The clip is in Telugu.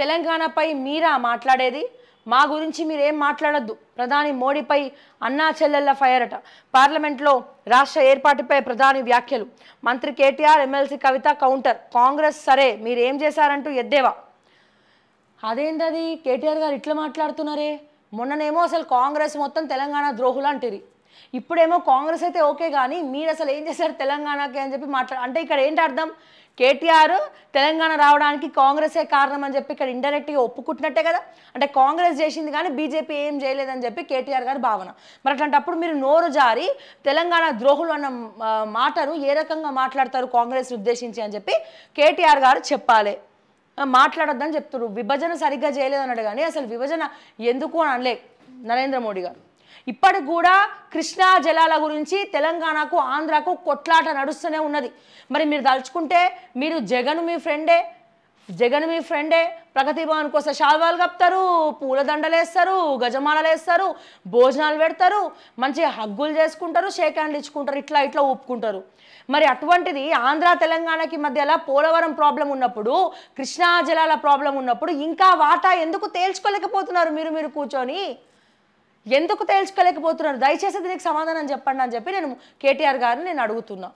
తెలంగాణపై మీరా మాట్లాడేది మా గురించి మీరేం మాట్లాడద్దు ప్రధాని మోడీపై అన్నా చెల్లెళ్ల ఫైర్ అట పార్లమెంట్లో రాష్ట్ర ఏర్పాటుపై ప్రధాని వ్యాఖ్యలు మంత్రి కేటీఆర్ ఎమ్మెల్సీ కవిత కౌంటర్ కాంగ్రెస్ సరే మీరేం చేశారంటూ ఎద్దేవా అదేంటది కేటీఆర్ గారు ఇట్లా మాట్లాడుతున్నారే మొన్ననేమో అసలు కాంగ్రెస్ మొత్తం తెలంగాణ ద్రోహులు అంటారు ఇప్పుడేమో కాంగ్రెస్ అయితే ఓకే కానీ మీరు అసలు ఏం చేశారు తెలంగాణకి అని చెప్పి మాట్లాడు అంటే ఇక్కడ ఏంటి అర్థం కేటీఆర్ తెలంగాణ రావడానికి కాంగ్రెసే కారణం అని చెప్పి ఇక్కడ ఇండైరెక్ట్గా ఒప్పుకుంటున్నట్టే కదా అంటే కాంగ్రెస్ చేసింది కానీ బీజేపీ ఏం చేయలేదని చెప్పి కేటీఆర్ గారి భావన మరి అట్లాంటప్పుడు మీరు నోరు జారి తెలంగాణ ద్రోహులు అన్న మాటను ఏ రకంగా మాట్లాడతారు కాంగ్రెస్ ఉద్దేశించి అని చెప్పి కేటీఆర్ గారు చెప్పాలి మాట్లాడొద్దని చెప్తున్నారు విభజన సరిగ్గా చేయలేదు అన్నాడు కానీ అసలు విభజన ఎందుకు అని అనలే నరేంద్ర మోడీ గారు ఇప్పటికి కూడా కృష్ణా జలాల గురించి తెలంగాణకు ఆంధ్రాకు కొట్లాట నడుస్తూనే ఉన్నది మరి మీరు దలుచుకుంటే మీరు జగన్ మీ ఫ్రెండే జగన్ మీ ఫ్రెండే ప్రగతి భవన్ కోసం శాల్వాలు కప్తారు పూలదండలేస్తారు గజమాలలేస్తారు భోజనాలు పెడతారు మంచి హగ్గులు చేసుకుంటారు షేక్ హ్యాండ్లు ఇచ్చుకుంటారు ఇట్లా ఇట్లా ఒప్పుకుంటారు మరి అటువంటిది ఆంధ్ర తెలంగాణకి మధ్యలో పోలవరం ప్రాబ్లం ఉన్నప్పుడు కృష్ణా జలాల ప్రాబ్లం ఉన్నప్పుడు ఇంకా వాటా ఎందుకు తేల్చుకోలేకపోతున్నారు మీరు మీరు కూర్చొని ఎందుకు తేల్చుకోలేకపోతున్నారు దయచేసి దీనికి సమాధానం చెప్పండి అని చెప్పి నేను కేటీఆర్ గారిని నేను అడుగుతున్నా